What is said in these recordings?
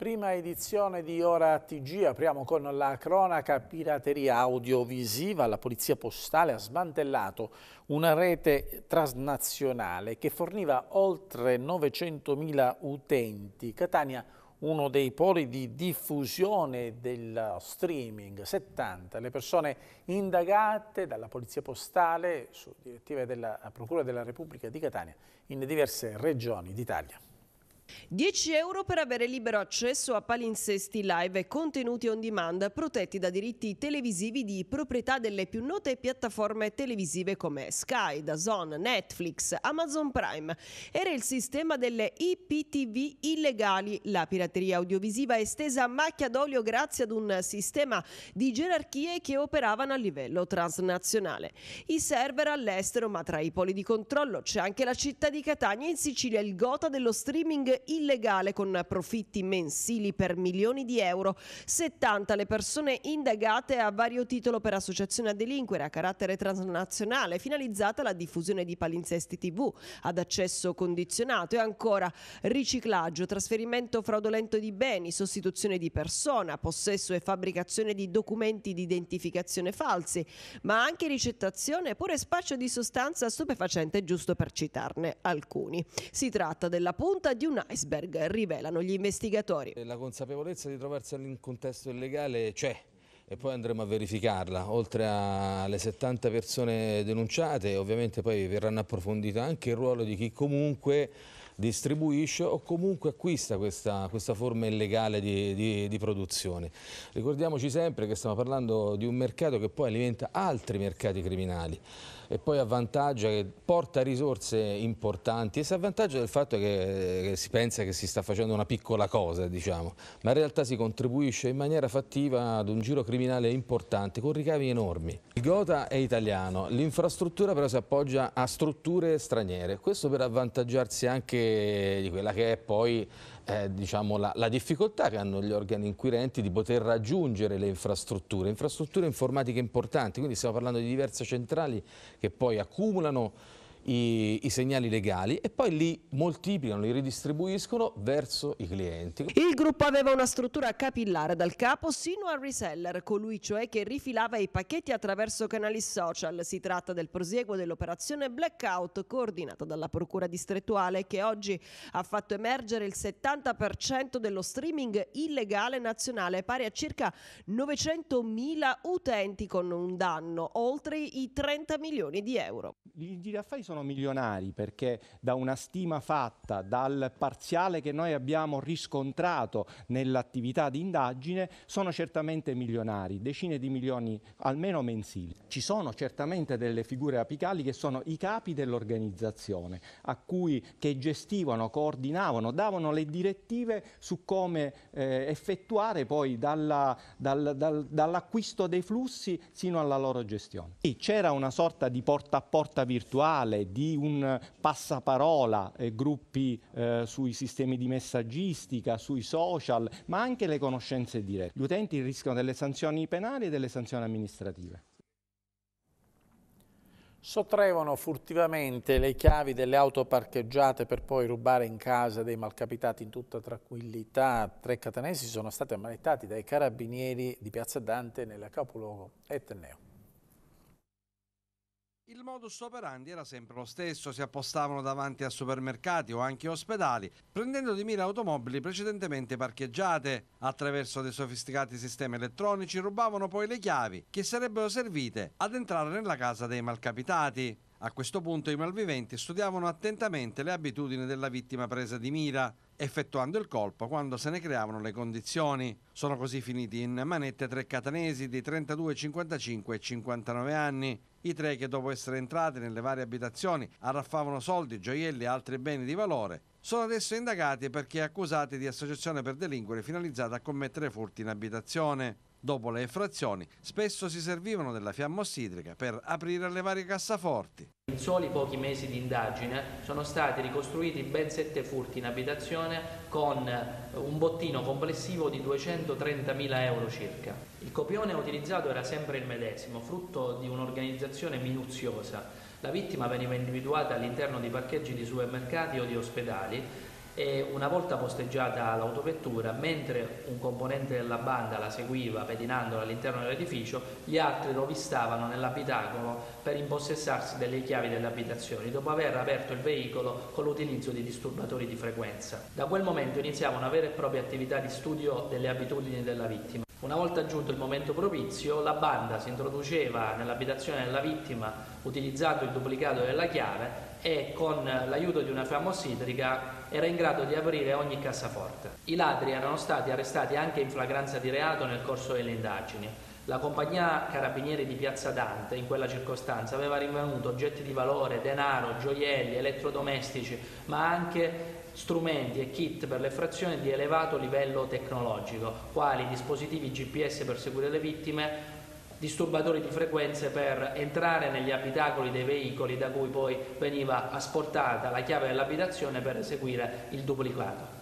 Prima edizione di Ora TG, apriamo con la cronaca pirateria audiovisiva. La polizia postale ha smantellato una rete transnazionale che forniva oltre 900.000 utenti. Catania uno dei poli di diffusione del streaming, 70 le persone indagate dalla Polizia Postale su direttive della Procura della Repubblica di Catania in diverse regioni d'Italia. 10 euro per avere libero accesso a palinsesti live e contenuti on demand protetti da diritti televisivi di proprietà delle più note piattaforme televisive come Sky, Dazon, Netflix, Amazon Prime. Era il sistema delle IPTV illegali, la pirateria audiovisiva è estesa a macchia d'olio grazie ad un sistema di gerarchie che operavano a livello transnazionale. I server all'estero, ma tra i poli di controllo c'è anche la città di Catania in Sicilia, il gota dello streaming illegale con profitti mensili per milioni di euro. 70 le persone indagate a vario titolo per associazione a delinquere a carattere transnazionale, finalizzata alla diffusione di palinsesti TV ad accesso condizionato e ancora riciclaggio, trasferimento fraudolento di beni, sostituzione di persona, possesso e fabbricazione di documenti di identificazione falsi, ma anche ricettazione e pure spaccio di sostanza stupefacente, giusto per citarne alcuni. Si tratta della punta di una iceberg, rivelano gli investigatori. La consapevolezza di trovarsi in un contesto illegale c'è, e poi andremo a verificarla. Oltre alle 70 persone denunciate, ovviamente poi verranno approfondito anche il ruolo di chi comunque distribuisce o comunque acquista questa, questa forma illegale di, di, di, produzione. Ricordiamoci sempre che stiamo parlando di un mercato che poi alimenta altri mercati criminali e poi avvantaggia, che porta risorse importanti e si avvantaggia del fatto che, che si pensa che si sta facendo una piccola cosa, diciamo, ma in realtà si contribuisce in maniera fattiva ad un giro criminale importante con ricavi enormi. Il Gota è italiano, l'infrastruttura però si appoggia a strutture straniere, questo per avvantaggiarsi anche di quella che è poi eh, diciamo, la, la, difficoltà che hanno gli organi inquirenti di poter raggiungere le infrastrutture, infrastrutture informatiche importanti, quindi stiamo parlando di diverse centrali che poi accumulano i, i, segnali legali e poi li moltiplicano, li ridistribuiscono verso i clienti. Il gruppo aveva una struttura capillare dal capo sino al reseller, colui cioè che rifilava i pacchetti attraverso canali social. Si tratta del prosieguo dell'operazione Blackout coordinata dalla Procura distrettuale che oggi ha fatto emergere il 70% dello streaming illegale nazionale pari a circa 900.000 utenti con un danno oltre i 30 milioni di euro. Gli affari sono milionari perché da una stima fatta, dal parziale che noi abbiamo riscontrato nell'attività di indagine, sono certamente milionari, decine di milioni almeno mensili. Ci sono certamente delle figure apicali che sono i capi dell'organizzazione, a cui, che gestivano, coordinavano, davano le direttive su come eh, effettuare poi dalla, dal, dal, dall'acquisto dei flussi sino alla loro gestione. E c'era una sorta di porta a porta virtuale di un passaparola, eh, gruppi eh, sui sistemi di messaggistica, sui social, ma anche le conoscenze dirette. Gli utenti rischiano delle sanzioni penali e delle sanzioni amministrative sottraevano furtivamente le chiavi delle auto parcheggiate per poi rubare in casa dei malcapitati in tutta tranquillità. Tre catanesi sono stati ammanettati dai carabinieri di Piazza Dante nel capoluogo Etneo. Il modus operandi era sempre lo stesso, si appostavano davanti a supermercati o anche ospedali, prendendo di mira automobili precedentemente parcheggiate. Attraverso dei sofisticati sistemi elettronici rubavano poi le chiavi che sarebbero servite ad entrare nella casa dei malcapitati. A questo punto i malviventi studiavano attentamente le abitudini della vittima presa di mira, effettuando il colpo quando se ne creavano le condizioni. Sono così finiti in manette tre catanesi di 32, 55 e 59 anni, i tre che dopo essere entrati nelle varie abitazioni arraffavano soldi, gioielli e altri beni di valore, sono adesso indagati perché accusati di associazione per delinquere finalizzata a commettere furti in abitazione. Dopo le effrazioni, spesso si servivano della fiamma ossidrica per aprire le varie cassaforti. In soli pochi mesi di indagine sono stati ricostruiti ben sette furti in abitazione con un bottino complessivo di 230.000 euro circa. Il copione utilizzato era sempre il medesimo, frutto di un'organizzazione minuziosa. La vittima veniva individuata all'interno di parcheggi di supermercati o di ospedali e una volta posteggiata l'autovettura, mentre un componente della banda la seguiva pedinandola all'interno dell'edificio, gli altri rovistavano nell'abitacolo per impossessarsi delle chiavi delle abitazioni, dopo aver aperto il veicolo con l'utilizzo di disturbatori di frequenza. Da quel momento iniziava una vera e propria attività di studio delle abitudini della vittima. Una volta giunto il momento propizio, la banda si introduceva nell'abitazione della vittima utilizzando il duplicato della chiave e con l'aiuto di una idrica era in grado di aprire ogni cassaforte. I ladri erano stati arrestati anche in flagranza di reato nel corso delle indagini. La compagnia carabinieri di Piazza Dante in quella circostanza aveva rinvenuto oggetti di valore, denaro, gioielli, elettrodomestici, ma anche strumenti e kit per l'effrazione di elevato livello tecnologico, quali dispositivi GPS per seguire le vittime, disturbatori di frequenze per entrare negli abitacoli dei veicoli da cui poi veniva asportata la chiave dell'abitazione per eseguire il duplicato.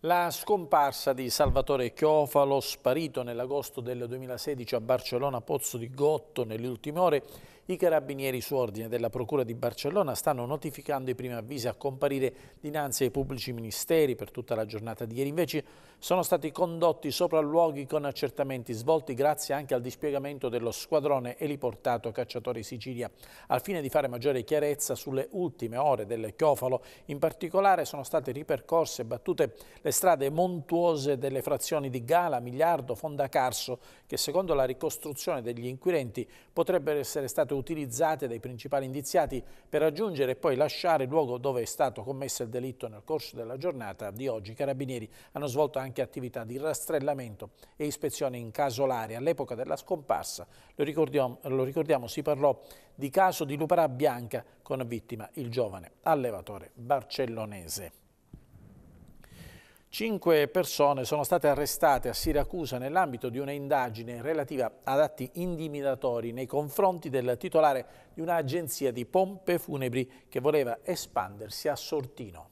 La scomparsa di Salvatore Chiofalo, sparito nell'agosto del 2016 a Barcellona Pozzo di Gotto nelle ultime ore, i carabinieri su ordine della Procura di Barcellona stanno notificando i primi avvisi a comparire dinanzi ai pubblici ministeri per tutta la giornata di ieri. Invece sono stati condotti sopralluoghi con accertamenti svolti grazie anche al dispiegamento dello squadrone eliportato Cacciatori Sicilia. Al fine di fare maggiore chiarezza sulle ultime ore del Chiofalo, in particolare sono state ripercorse e battute le strade montuose delle frazioni di Gala, Miliardo, Fonda Carso, che secondo la ricostruzione degli inquirenti potrebbero essere state utilizzate dai principali indiziati per raggiungere e poi lasciare il luogo dove è stato commesso il delitto nel corso della giornata di oggi. I carabinieri hanno svolto anche attività di rastrellamento e ispezione in casolare. All'epoca della scomparsa, lo ricordiamo, lo ricordiamo, si parlò di caso di Luparà Bianca con vittima il giovane allevatore barcellonese. Cinque persone sono state arrestate a Siracusa nell'ambito di un'indagine relativa ad atti intimidatori nei confronti del titolare di un'agenzia di pompe funebri che voleva espandersi a Sortino.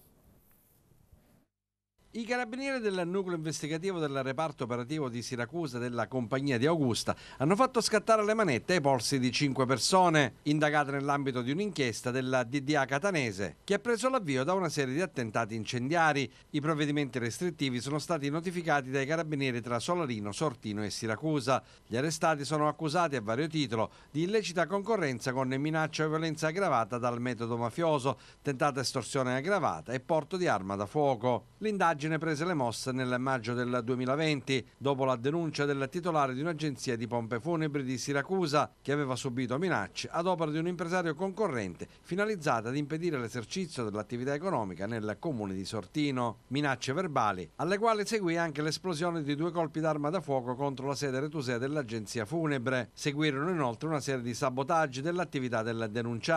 I carabinieri del nucleo investigativo del reparto operativo di Siracusa della compagnia di Augusta hanno fatto scattare le manette ai polsi di cinque persone indagate nell'ambito di un'inchiesta della DDA catanese che ha preso l'avvio da una serie di attentati incendiari. I provvedimenti restrittivi sono stati notificati dai carabinieri tra Solarino, Sortino e Siracusa. Gli arrestati sono accusati a vario titolo di illecita concorrenza con minaccia e violenza aggravata dal metodo mafioso, tentata estorsione aggravata e porto di arma da fuoco. L'indagine indagine prese le mosse nel maggio del 2020, dopo la denuncia del titolare di un'agenzia di pompe funebri di Siracusa, che aveva subito minacce ad opera di un impresario concorrente, finalizzata ad impedire l'esercizio dell'attività economica nel comune di Sortino. Minacce verbali, alle quali seguì anche l'esplosione di due colpi d'arma da fuoco contro la sede retusea dell'agenzia funebre. Seguirono inoltre una serie di sabotaggi dell'attività del denunciante.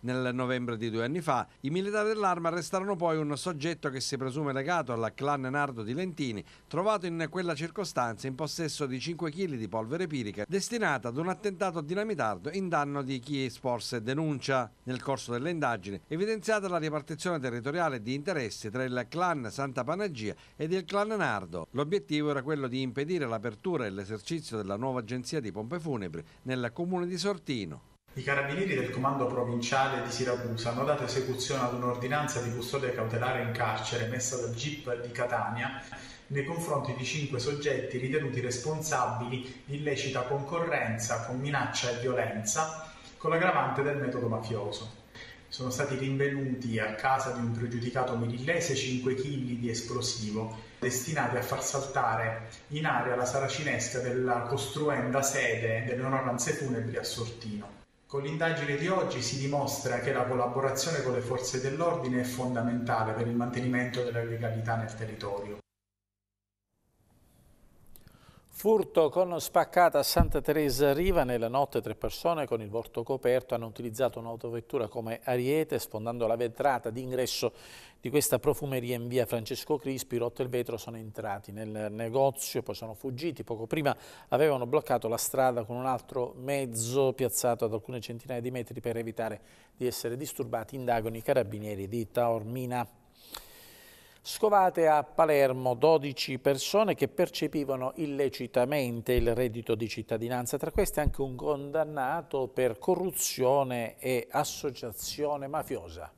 Nel novembre di due anni fa, i militari dell'arma arrestarono poi un soggetto che si presume legato alla dal clan Nardo di Lentini, trovato in quella circostanza in possesso di 5 kg di polvere pirica destinata ad un attentato dinamitardo in danno di chi esporse denuncia. Nel corso delle indagini è evidenziata la ripartizione territoriale di interessi tra il clan Santa Panagia ed il clan Nardo. L'obiettivo era quello di impedire l'apertura e l'esercizio della nuova agenzia di pompe funebri nel comune di Sortino. I carabinieri del comando provinciale di Siracusa hanno dato esecuzione ad un'ordinanza di custodia cautelare in carcere messa dal GIP di Catania nei confronti di cinque soggetti ritenuti responsabili di illecita concorrenza con minaccia e violenza con l'aggravante del metodo mafioso. Sono stati rinvenuti a casa di un pregiudicato mirillese 5 kg di esplosivo destinati a far saltare in aria la saracinesca della costruenda sede delle onoranze funebri a Sortino. Con l'indagine di oggi si dimostra che la collaborazione con le forze dell'ordine è fondamentale per il mantenimento della legalità nel territorio. Furto con spaccata a Santa Teresa Riva. Nella notte tre persone con il volto coperto hanno utilizzato un'autovettura come ariete sfondando la vetrata d'ingresso di questa profumeria in via Francesco Crispi. Rotto il vetro sono entrati nel negozio, poi sono fuggiti. Poco prima avevano bloccato la strada con un altro mezzo piazzato ad alcune centinaia di metri per evitare di essere disturbati. Indagano i carabinieri di Taormina. Scovate a Palermo 12 persone che percepivano illecitamente il reddito di cittadinanza, tra queste anche un condannato per corruzione e associazione mafiosa.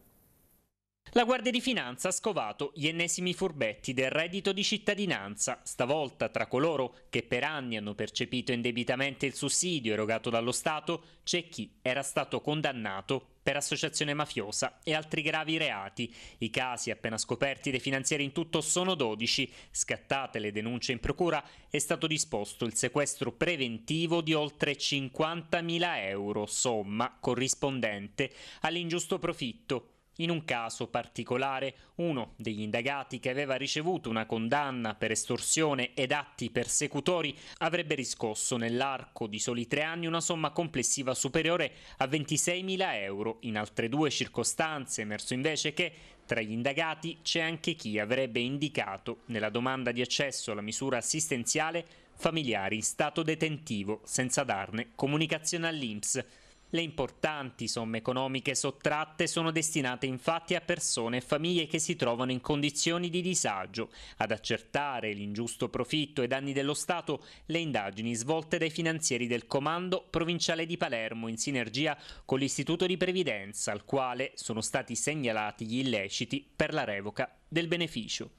La Guardia di Finanza ha scovato gli ennesimi furbetti del reddito di cittadinanza, stavolta tra coloro che per anni hanno percepito indebitamente il sussidio erogato dallo Stato c'è chi era stato condannato per associazione mafiosa e altri gravi reati. I casi appena scoperti dei finanzieri in tutto sono 12. Scattate le denunce in procura è stato disposto il sequestro preventivo di oltre 50.000 euro, somma corrispondente all'ingiusto profitto in un caso particolare, uno degli indagati che aveva ricevuto una condanna per estorsione ed atti persecutori avrebbe riscosso nell'arco di soli tre anni una somma complessiva superiore a 26.000 euro. In altre due circostanze è emerso invece che tra gli indagati c'è anche chi avrebbe indicato nella domanda di accesso alla misura assistenziale familiari in stato detentivo senza darne comunicazione all'Inps. Le importanti somme economiche sottratte sono destinate infatti a persone e famiglie che si trovano in condizioni di disagio. Ad accertare l'ingiusto profitto e danni dello Stato le indagini svolte dai finanzieri del Comando Provinciale di Palermo in sinergia con l'Istituto di Previdenza, al quale sono stati segnalati gli illeciti per la revoca del beneficio.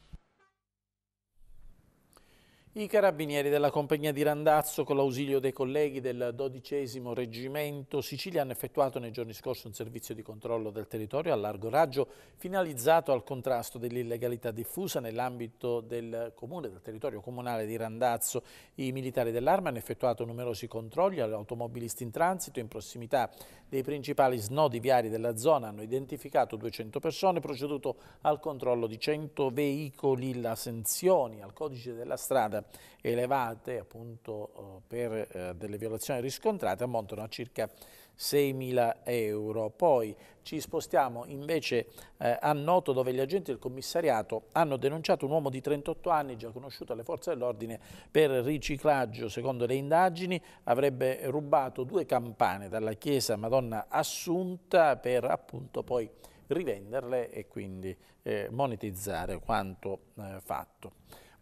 I carabinieri della compagnia di Randazzo, con l'ausilio dei colleghi del 12 reggimento Sicilia, hanno effettuato nei giorni scorsi un servizio di controllo del territorio a largo raggio finalizzato al contrasto dell'illegalità diffusa nell'ambito del comune, del territorio comunale di Randazzo. I militari dell'arma hanno effettuato numerosi controlli agli automobilisti in transito in prossimità dei principali snodi viari della zona, hanno identificato 200 persone, proceduto al controllo di 100 veicoli, la sanzioni al codice della strada elevate appunto eh, per eh, delle violazioni riscontrate ammontano a circa 6.000 euro. Poi ci spostiamo invece eh, a Noto dove gli agenti del commissariato hanno denunciato un uomo di 38 anni già conosciuto alle forze dell'ordine per riciclaggio. Secondo le indagini avrebbe rubato due campane dalla chiesa Madonna Assunta per appunto poi rivenderle e quindi eh, monetizzare quanto eh, fatto.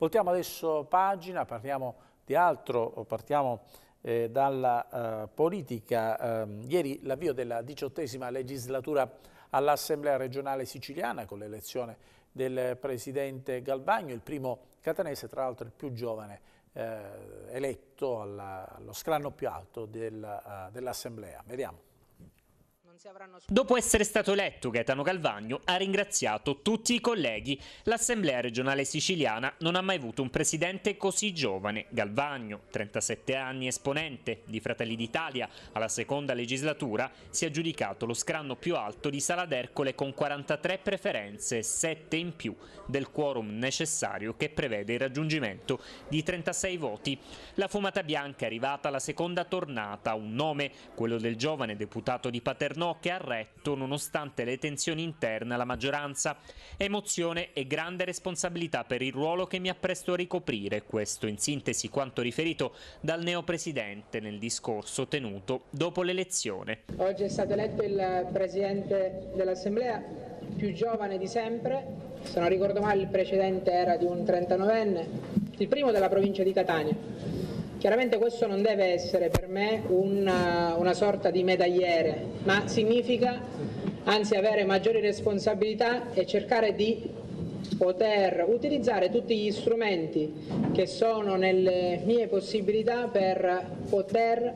Voltiamo adesso pagina, parliamo di altro, partiamo eh, dalla eh, politica. Eh, ieri l'avvio della diciottesima legislatura all'Assemblea regionale siciliana con l'elezione del presidente Galbagno, il primo catanese, tra l'altro il più giovane eh, eletto alla, allo scranno più alto del, uh, dell'Assemblea. Vediamo. Dopo essere stato eletto, Gaetano Calvagno ha ringraziato tutti i colleghi. L'Assemblea regionale siciliana non ha mai avuto un presidente così giovane. Galvagno, 37 anni esponente di Fratelli d'Italia alla seconda legislatura, si è aggiudicato lo scranno più alto di Sala d'Ercole con 43 preferenze, 7 in più del quorum necessario che prevede il raggiungimento di 36 voti. La fumata bianca è arrivata alla seconda tornata, un nome, quello del giovane deputato di Paternò, che ha retto nonostante le tensioni interne alla maggioranza. Emozione e grande responsabilità per il ruolo che mi appresto a ricoprire, questo in sintesi quanto riferito dal neopresidente nel discorso tenuto dopo l'elezione. Oggi è stato eletto il presidente dell'Assemblea più giovane di sempre, se non ricordo male il precedente era di un 39enne, il primo della provincia di Catania Chiaramente questo non deve essere per me una, eh, una sorta di medagliere, ma significa anzi avere maggiori responsabilità e cercare di poter utilizzare tutti gli strumenti che sono nelle mie possibilità per poter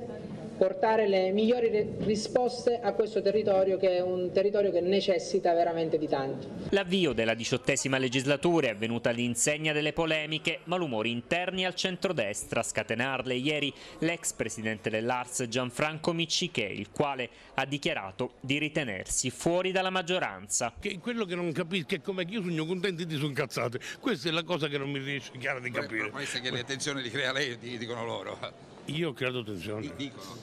portare le migliori risposte a questo territorio che è un territorio che necessita veramente di tanto. L'avvio della diciottesima legislatura è avvenuta all'insegna delle polemiche, ma malumori interni al centrodestra. A scatenarle ieri l'ex presidente dell'Ars Gianfranco Micciche, il quale ha dichiarato di ritenersi fuori dalla maggioranza. Che quello che non capisco è come io sono contento e ti sono incazzate. Questa è la cosa che non mi riesce chiara di capire. Questa che l'attenzione li crea lei, dicono loro. Io credo tensione.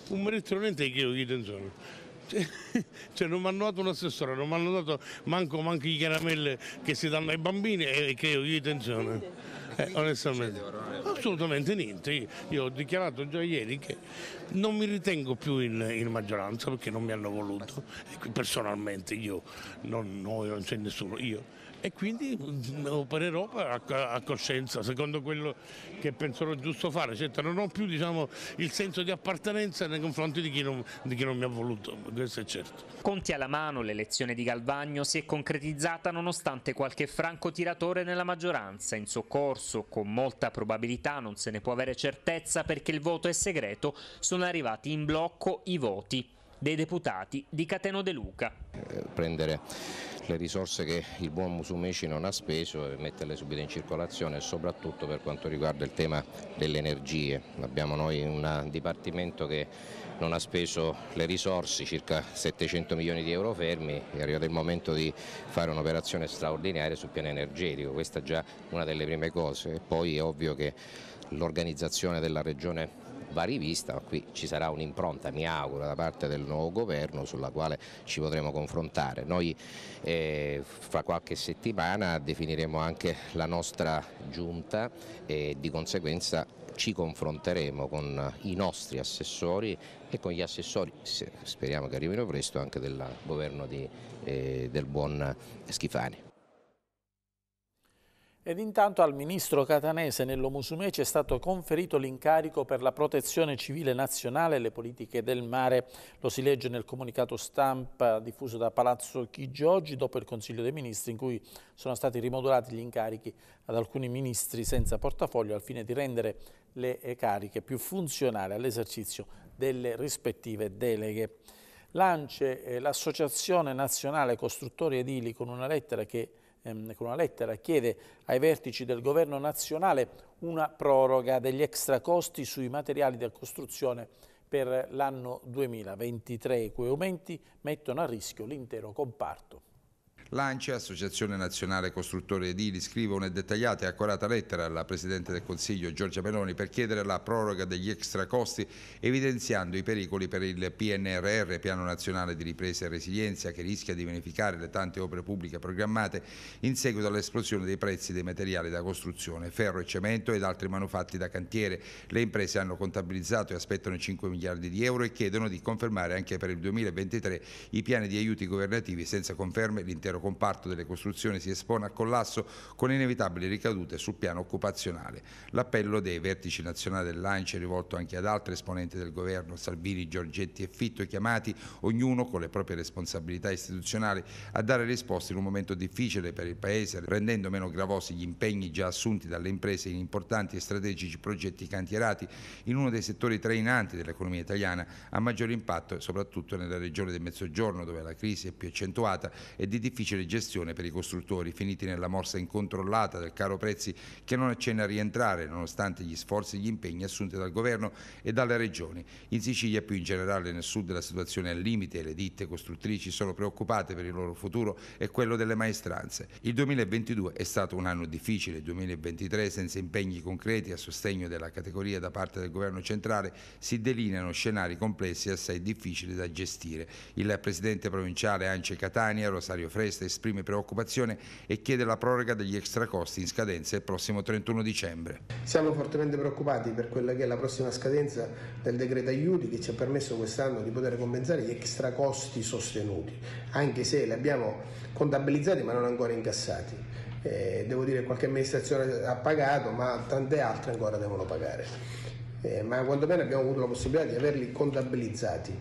Un ristorante che io di tensione. Cioè, cioè, non mi hanno dato un assessore, non mi hanno dato manco, manco i caramelle che si danno ai bambini e che io di tensione. Eh, onestamente, assolutamente niente. Io ho dichiarato già ieri che non mi ritengo più in, in maggioranza perché non mi hanno voluto. Ecco, personalmente, io non, no, io non c'è nessuno. Io e quindi opererò a, coscienza, secondo quello che penserò giusto fare, certo non ho più diciamo, il senso di appartenenza nei confronti di chi, non, di chi non mi ha voluto, questo è certo. Conti alla mano, l'elezione di Galvagno si è concretizzata nonostante qualche franco tiratore nella maggioranza, in soccorso con molta probabilità non se ne può avere certezza perché il voto è segreto, sono arrivati in blocco i voti dei deputati di Cateno De Luca. Eh, prendere le risorse che il buon Musumeci non ha speso e metterle subito in circolazione soprattutto per quanto riguarda il tema delle energie. Abbiamo noi un dipartimento che non ha speso le risorse, circa 700 milioni di euro fermi, è arrivato il momento di fare un'operazione straordinaria sul piano energetico, questa è già una delle prime cose poi è ovvio che l'organizzazione della regione va rivista, ma qui ci sarà un'impronta, mi auguro, da parte del nuovo governo sulla quale ci potremo confrontare. Noi eh, fra qualche settimana definiremo anche la nostra giunta e di conseguenza ci confronteremo con i nostri assessori e con gli assessori, speriamo che arrivino presto, anche del governo di, eh, del buon Schifani. Ed intanto al ministro catanese Nello Musumeci è stato conferito l'incarico per la protezione civile nazionale e le politiche del mare. Lo si legge nel comunicato stampa diffuso da Palazzo Chigi oggi dopo il Consiglio dei Ministri in cui sono stati rimodulati gli incarichi ad alcuni ministri senza portafoglio al fine di rendere le eh, cariche più funzionali all'esercizio delle rispettive deleghe. L'ANCE, eh, l'associazione nazionale costruttori edili, con una lettera che ehm, con una lettera, chiede ai vertici del governo nazionale una proroga degli extracosti sui materiali da costruzione per l'anno 2023, i cui aumenti mettono a rischio l'intero comparto. L'ANCE, Associazione Nazionale Costruttore Edili, scrive una dettagliata e accurata lettera alla Presidente del Consiglio Giorgia Meloni per chiedere la proroga degli extra costi evidenziando i pericoli per il PNRR, Piano Nazionale di Ripresa e Resilienza, che rischia di vanificare le tante opere pubbliche programmate in seguito all'esplosione dei prezzi dei materiali da costruzione, ferro e cemento ed altri manufatti da cantiere. Le imprese hanno contabilizzato e aspettano 5 miliardi di euro e chiedono di confermare anche per il 2023 i piani di aiuti governativi senza conferme l'intero comparto delle costruzioni si espone al collasso con inevitabili ricadute sul piano occupazionale. L'appello dei vertici nazionali dell'ANCE rivolto anche ad altri esponenti del governo, Salvini, Giorgetti e Fitto, chiamati ognuno con le proprie responsabilità istituzionali a dare risposte in un momento difficile per il Paese, rendendo meno gravosi gli impegni già assunti dalle imprese in importanti e strategici progetti cantierati in uno dei settori trainanti dell'economia italiana, a maggior impatto soprattutto nella regione del Mezzogiorno dove la crisi è più accentuata e di difficile difficile gestione per i costruttori, finiti nella morsa incontrollata del caro prezzi che non accenna a rientrare nonostante gli sforzi e gli impegni assunti dal governo e dalle regioni. In Sicilia più in generale nel sud la situazione è al limite e le ditte costruttrici sono preoccupate per il loro futuro e quello delle maestranze. Il 2022 è stato un anno difficile, il 2023 senza impegni concreti a sostegno della categoria da parte del governo centrale si delineano scenari complessi e assai difficili da gestire. Il presidente provinciale Ance Catania, Rosario Fresco, richiesta, esprime preoccupazione e chiede la proroga degli extracosti in scadenza il prossimo 31 dicembre. Siamo fortemente preoccupati per quella che è la prossima scadenza del decreto aiuti che ci ha permesso quest'anno di poter compensare gli extracosti sostenuti, anche se li abbiamo contabilizzati ma non ancora incassati. Eh, devo dire che qualche amministrazione ha pagato, ma tante altre ancora devono pagare. Eh, ma quantomeno abbiamo avuto la possibilità di averli contabilizzati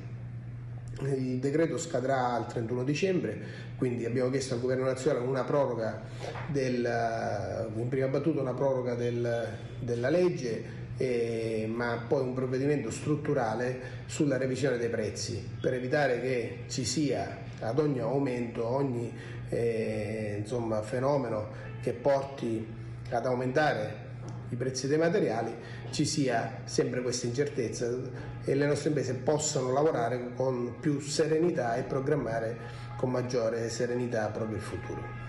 il decreto scadrà il 31 dicembre, quindi abbiamo chiesto al Governo nazionale una proroga, del, eh, in prima battuta una proroga del, della legge eh, ma poi un provvedimento strutturale sulla revisione dei prezzi per evitare che ci sia ad ogni aumento, ogni eh, insomma, fenomeno che porti ad aumentare i prezzi dei materiali, ci sia sempre questa incertezza e le nostre imprese possano lavorare con più serenità e programmare con maggiore serenità proprio il futuro.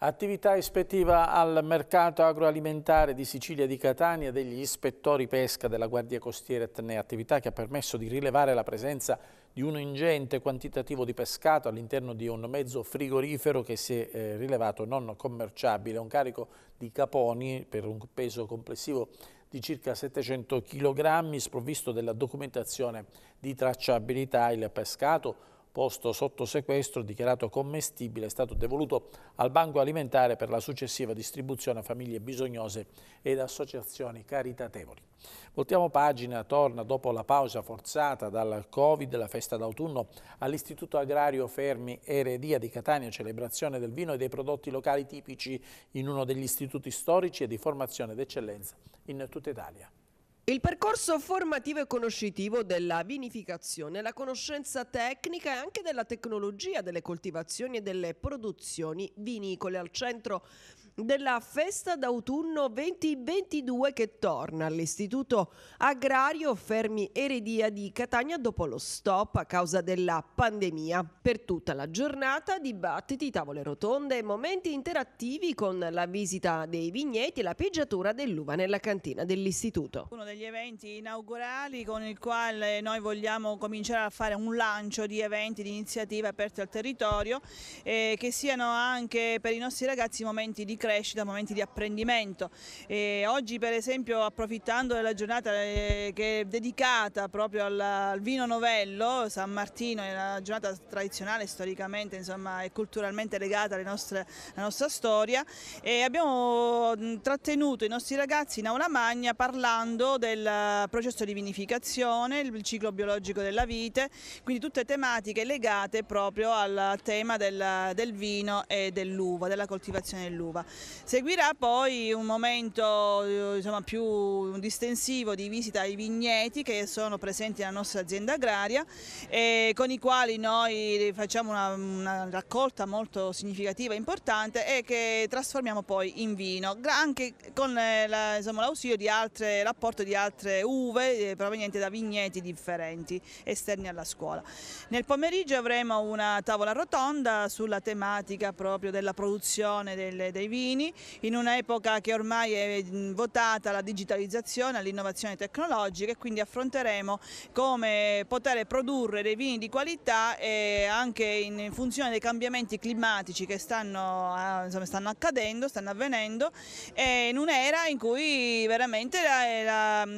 Attività ispettiva al mercato agroalimentare di Sicilia e di Catania degli ispettori pesca della Guardia Costiera Etnea, attività che ha permesso di rilevare la presenza di un ingente quantitativo di pescato all'interno di un mezzo frigorifero che si è eh, rilevato non commerciabile, un carico di caponi per un peso complessivo di circa 700 kg, sprovvisto della documentazione di tracciabilità il pescato posto sotto sequestro, dichiarato commestibile, è stato devoluto al Banco Alimentare per la successiva distribuzione a famiglie bisognose ed associazioni caritatevoli. Voltiamo pagina, torna dopo la pausa forzata dal Covid, la festa d'autunno all'Istituto Agrario Fermi Eredia di Catania, celebrazione del vino e dei prodotti locali tipici in uno degli istituti storici e di formazione d'eccellenza in tutta Italia. Il percorso formativo e conoscitivo della vinificazione, la conoscenza tecnica e anche della tecnologia delle coltivazioni e delle produzioni vinicole al centro della festa d'autunno 2022 che torna all'Istituto Agrario Fermi Eredia di Catania dopo lo stop a causa della pandemia. Per tutta la giornata dibattiti, tavole rotonde e momenti interattivi con la visita dei vigneti e la pieggiatura dell'uva nella cantina dell'Istituto. Uno degli eventi inaugurali con il quale noi vogliamo cominciare a fare un lancio di eventi, di iniziative aperte al territorio eh, che siano anche per i nostri ragazzi momenti di crescita crescita, momenti di apprendimento. E oggi per esempio approfittando della giornata eh, che è dedicata proprio al vino novello, San Martino è una giornata tradizionale storicamente insomma, e culturalmente legata alle nostre, alla nostra storia e abbiamo trattenuto i nostri ragazzi in aula magna parlando del processo di vinificazione, il ciclo biologico della vite, quindi tutte tematiche legate proprio al tema del, del vino e dell'uva, della coltivazione dell'uva. Seguirà poi un momento eh, insomma, più distensivo di visita ai vigneti che sono presenti nella nostra azienda agraria e con i quali noi facciamo una, una raccolta molto significativa e importante e che trasformiamo poi in vino, anche con eh, l'ausilio di altre, l'apporto di altre uve eh, provenienti da vigneti differenti esterni alla scuola. Nel pomeriggio avremo una tavola rotonda sulla tematica proprio della produzione dei vini cittadini in un'epoca che ormai è votata alla digitalizzazione, all'innovazione tecnologica e quindi affronteremo come poter produrre dei vini di qualità e anche in funzione dei cambiamenti climatici che stanno, insomma, stanno accadendo, stanno avvenendo e in un'era in cui veramente eh,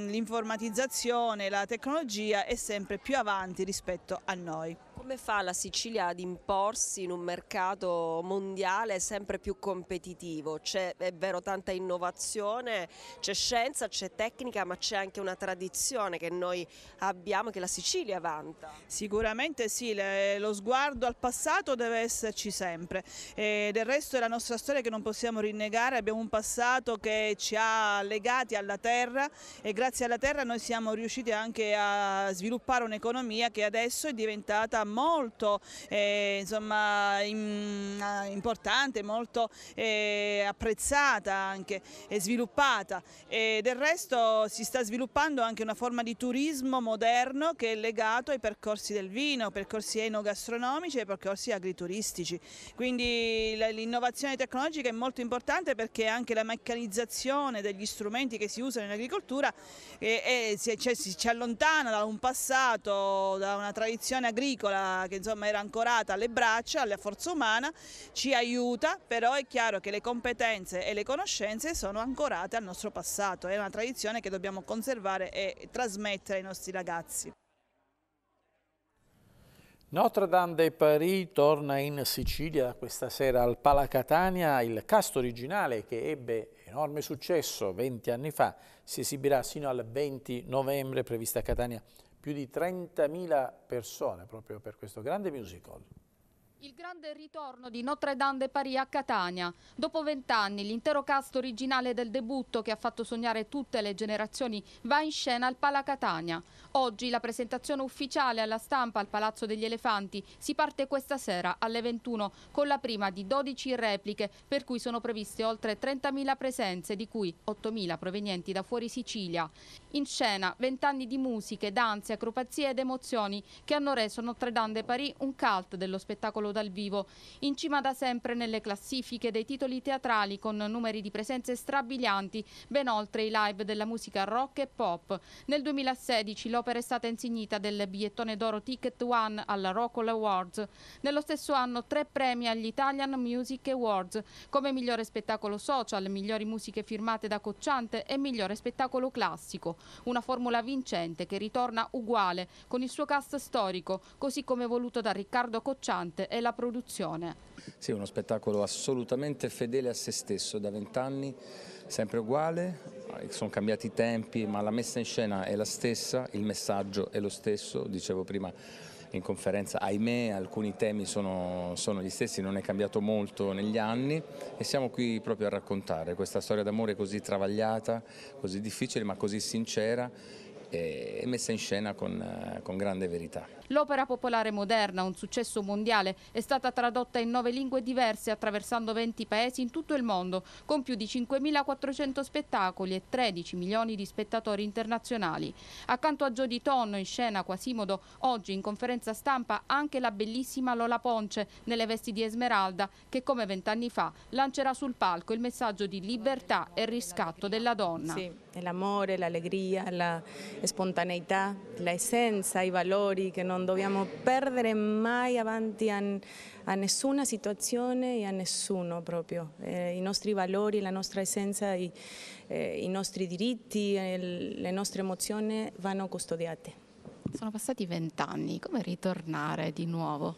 l'informatizzazione, e la, la tecnologia è sempre più avanti rispetto a noi. Come fa la Sicilia ad imporsi in un mercato mondiale sempre più competitivo? C'è, è vero, tanta innovazione, c'è scienza, c'è tecnica, ma c'è anche una tradizione che noi abbiamo, e che la Sicilia vanta. Sicuramente sì, le, lo sguardo al passato deve esserci sempre. E del resto è la nostra storia che non possiamo rinnegare, abbiamo un passato che ci ha legati alla terra e grazie alla terra noi siamo riusciti anche a sviluppare un'economia che adesso è diventata molto eh, insomma, in, ah, importante, molto eh, apprezzata anche e sviluppata e del resto si sta sviluppando anche una forma di turismo moderno che è legato ai percorsi del vino, percorsi enogastronomici e percorsi agrituristici. Quindi l'innovazione tecnologica è molto importante perché anche la meccanizzazione degli strumenti che si usano in agricoltura eh, eh, si, cioè, si, ci allontana da un passato, da una tradizione agricola muscola che insomma era ancorata alle braccia, alla forza umana, ci aiuta, però è chiaro che le competenze e le conoscenze sono ancorate al nostro passato, è una tradizione che dobbiamo conservare e trasmettere ai nostri ragazzi. Notre Dame de Paris torna in Sicilia questa sera al Catania. Il cast originale che ebbe enorme successo 20 anni fa si esibirà fino al 20 novembre, prevista a Catania più di 30.000 persone proprio per questo grande musical. Il grande ritorno di Notre Dame de Paris a Catania. Dopo vent'anni l'intero cast originale del debutto che ha fatto sognare tutte le generazioni va in scena al Pala Catania. Oggi la presentazione ufficiale alla stampa al Palazzo degli Elefanti si parte questa sera alle 21 con la prima di 12 repliche per cui sono previste oltre 30.000 presenze di cui 8.000 provenienti da fuori Sicilia. In scena vent'anni di musiche, danze, acrobazie ed emozioni che hanno reso Notre Dame de Paris un cult dello spettacolo spettacolo dal vivo. In cima da sempre nelle classifiche dei titoli teatrali con numeri di presenze strabilianti, ben oltre i live della musica rock e pop. Nel 2016 l'opera è stata insignita del bigliettone d'oro Ticket One alla Rockall Awards. Nello stesso anno tre premi agli Italian Music Awards come migliore spettacolo social, migliori musiche firmate da Cocciante e migliore spettacolo classico. Una formula vincente che ritorna uguale con il suo cast storico, così come voluto da Riccardo Cocciante e la produzione. Sì, uno spettacolo assolutamente fedele a se stesso, da vent'anni sempre uguale, sono cambiati i tempi, ma la messa in scena è la stessa, il messaggio è lo stesso, dicevo prima in conferenza, ahimè alcuni temi sono, sono, gli stessi, non è cambiato molto negli anni e siamo qui proprio a raccontare questa storia d'amore così travagliata, così difficile ma così sincera e messa in scena con, eh, con grande verità. L'opera popolare moderna, un successo mondiale, è stata tradotta in nove lingue diverse attraversando 20 paesi in tutto il mondo, con più di 5.400 spettacoli e 13 milioni di spettatori internazionali. Accanto a Gio di Tonno in scena Quasimodo, oggi in conferenza stampa anche la bellissima Lola Ponce nelle vesti di Esmeralda che come vent'anni fa lancerà sul palco il messaggio di libertà e riscatto della donna. Sì l'amore, l'allegria, la spontaneità, la essenza, i valori che non dobbiamo perdere mai avanti a, a nessuna situazione e a nessuno proprio. Eh, I nostri valori, la nostra essenza, i, eh, i nostri diritti, il, le nostre emozioni vanno custodiate. Sono passati vent'anni, come ritornare di nuovo?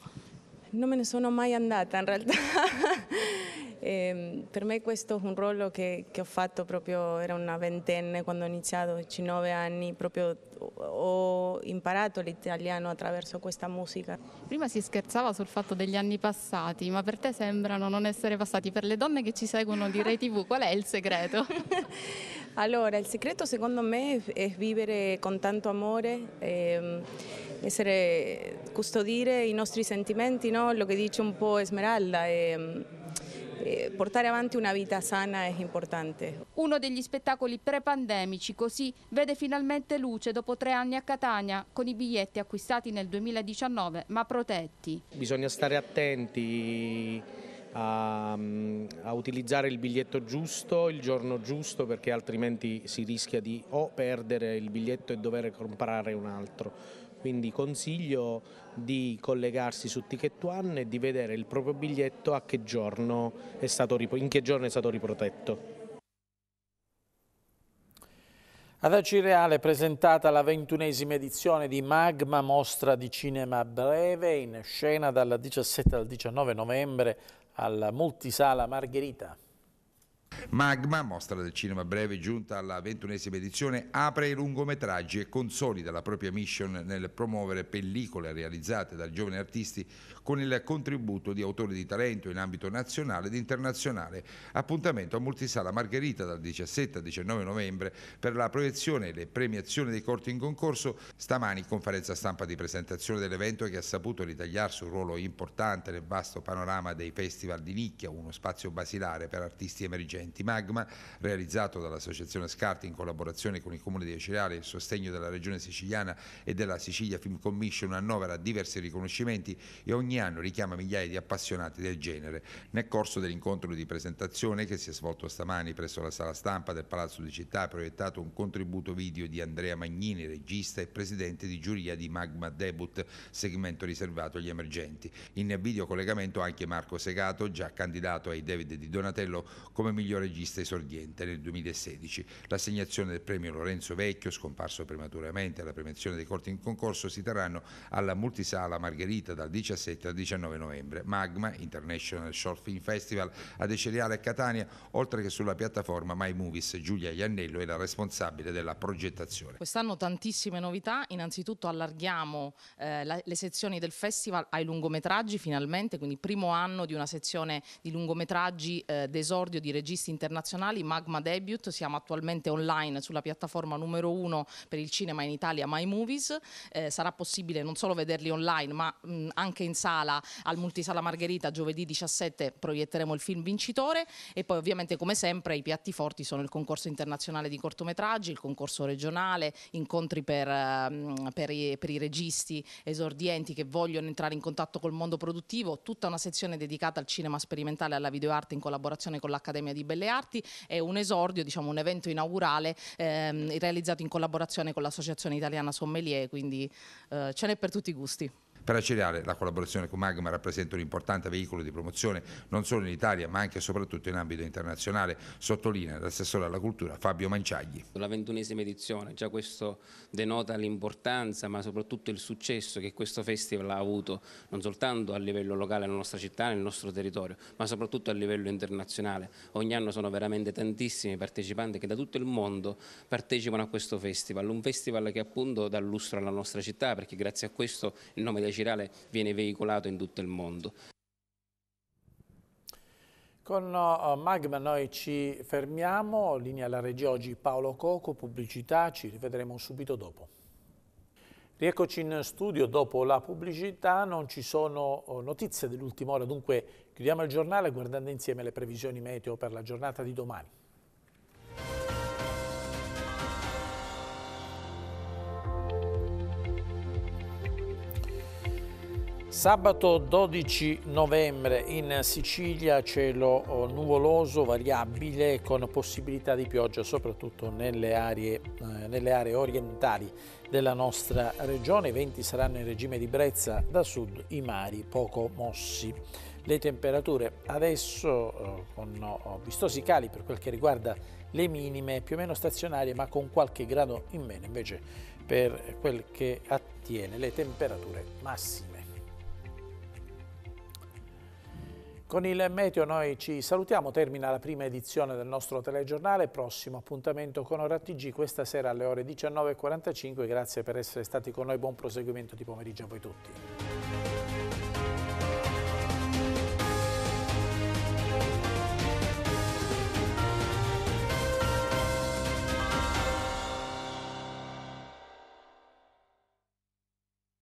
Non me ne sono mai andata in realtà. E ehm, per me questo è un ruolo che, che ho fatto proprio, era una ventenne quando ho iniziato, 19 anni, proprio ho imparato l'italiano attraverso questa musica. Prima si scherzava sul fatto degli anni passati, ma per te sembrano non essere passati. Per le donne che ci seguono di Rai TV, qual è il segreto? allora, il segreto secondo me è vivere con tanto amore, ehm, essere, custodire i nostri sentimenti, no? lo che dice un po' Esmeralda. È, ehm, eh, portare avanti una vita sana è importante. Uno degli spettacoli pre-pandemici così vede finalmente luce dopo tre anni a Catania con i biglietti acquistati nel 2019 ma protetti. Bisogna stare attenti a, a, utilizzare il biglietto giusto, il giorno giusto, perché altrimenti si rischia di o perdere il biglietto e dover comprare un altro quindi consiglio di collegarsi su Ticket One e di vedere il proprio biglietto che in che giorno è stato riprotetto. Ad Acireale è presentata la ventunesima edizione di Magma, mostra di cinema breve, in scena dal 17 al 19 novembre alla multisala Margherita. Magma, mostra del cinema breve giunta alla ventunesima edizione, apre i lungometraggi e consolida la propria mission nel promuovere pellicole realizzate da giovani artisti con il contributo di autori di talento in ambito nazionale ed internazionale. Appuntamento a Multisala Margherita dal 17 al 19 novembre per la proiezione e le premiazioni dei corti in concorso. Stamani conferenza stampa di presentazione dell'evento che ha saputo ritagliarsi un ruolo importante nel vasto panorama dei festival di nicchia, uno spazio basilare per artisti emergenti. Magma, realizzato dall'Associazione Scarti in collaborazione con il Comune di Acereale e il sostegno della Regione Siciliana e della Sicilia Film Commission, annovera diversi riconoscimenti e ogni ogni anno richiama migliaia di appassionati del genere. Nel corso dell'incontro di presentazione che si è svolto stamani presso la sala stampa del Palazzo di Città è proiettato un contributo video di Andrea Magnini, regista e presidente di giuria di Magma Debut, segmento riservato agli emergenti. In video collegamento anche Marco Segato, già candidato ai David di Donatello come miglior regista esordiente nel 2016. L'assegnazione del premio Lorenzo Vecchio, scomparso prematuramente alla premiazione dei corti in concorso, si terranno alla multisala Margherita dal 17 7 al 19 novembre. Magma, International Short Film Festival, a Deceliale a Catania, oltre che sulla piattaforma My Movies. Giulia Iannello è la responsabile della progettazione. Quest'anno tantissime novità, innanzitutto allarghiamo eh, la, le sezioni del festival ai lungometraggi finalmente, quindi primo anno di una sezione di lungometraggi eh, d'esordio di registi internazionali, Magma Debut, siamo attualmente online sulla piattaforma numero uno per il cinema in Italia, My Movies, eh, sarà possibile non solo vederli online ma mh, anche in sala sala al Multisala Margherita giovedì 17 proietteremo il film vincitore e poi ovviamente come sempre i piatti forti sono il concorso internazionale di cortometraggi, il concorso regionale, incontri per, ehm, per, i, per i registi esordienti che vogliono entrare in contatto col mondo produttivo, tutta una sezione dedicata al cinema sperimentale e alla videoarte in collaborazione con l'Accademia di Belle Arti e un esordio, diciamo un evento inaugurale ehm, realizzato in collaborazione con l'Associazione Italiana Sommelier, quindi eh, ce n'è per tutti i gusti. Per la la collaborazione con Magma rappresenta un importante veicolo di promozione non solo in Italia ma anche e soprattutto in ambito internazionale, sottolinea l'assessore alla cultura Fabio Manciagli. La ventunesima edizione, già questo denota l'importanza ma soprattutto il successo che questo festival ha avuto non soltanto a livello locale nella nostra città, nel nostro territorio, ma soprattutto a livello internazionale. Ogni anno sono veramente tantissimi partecipanti che da tutto il mondo partecipano a questo festival, un festival che appunto dà lustro alla nostra città perché grazie a questo il nome della cirale viene veicolato in tutto il mondo. Con uh, uh, Magma noi ci fermiamo, linea alla regia oggi Paolo Coco, pubblicità, ci rivedremo subito dopo. Rieccoci in studio dopo la pubblicità, non ci sono uh, notizie dell'ultima ora, dunque chiudiamo il giornale guardando insieme le previsioni meteo per la giornata di domani. Sabato 12 novembre in Sicilia cielo oh, nuvoloso, variabile, con possibilità di pioggia soprattutto nelle aree, eh, nelle aree orientali della nostra regione. I venti saranno in regime di brezza da sud, i mari poco mossi. Le temperature adesso eh, con oh, vistosi cali per quel che riguarda le minime, più o meno stazionarie, ma con qualche grado in meno invece per quel che attiene le temperature massime. Con il meteo noi ci salutiamo, termina la prima edizione del nostro telegiornale, prossimo appuntamento con Ora questa sera alle ore 19.45, grazie per essere stati con noi, buon proseguimento di pomeriggio a voi tutti.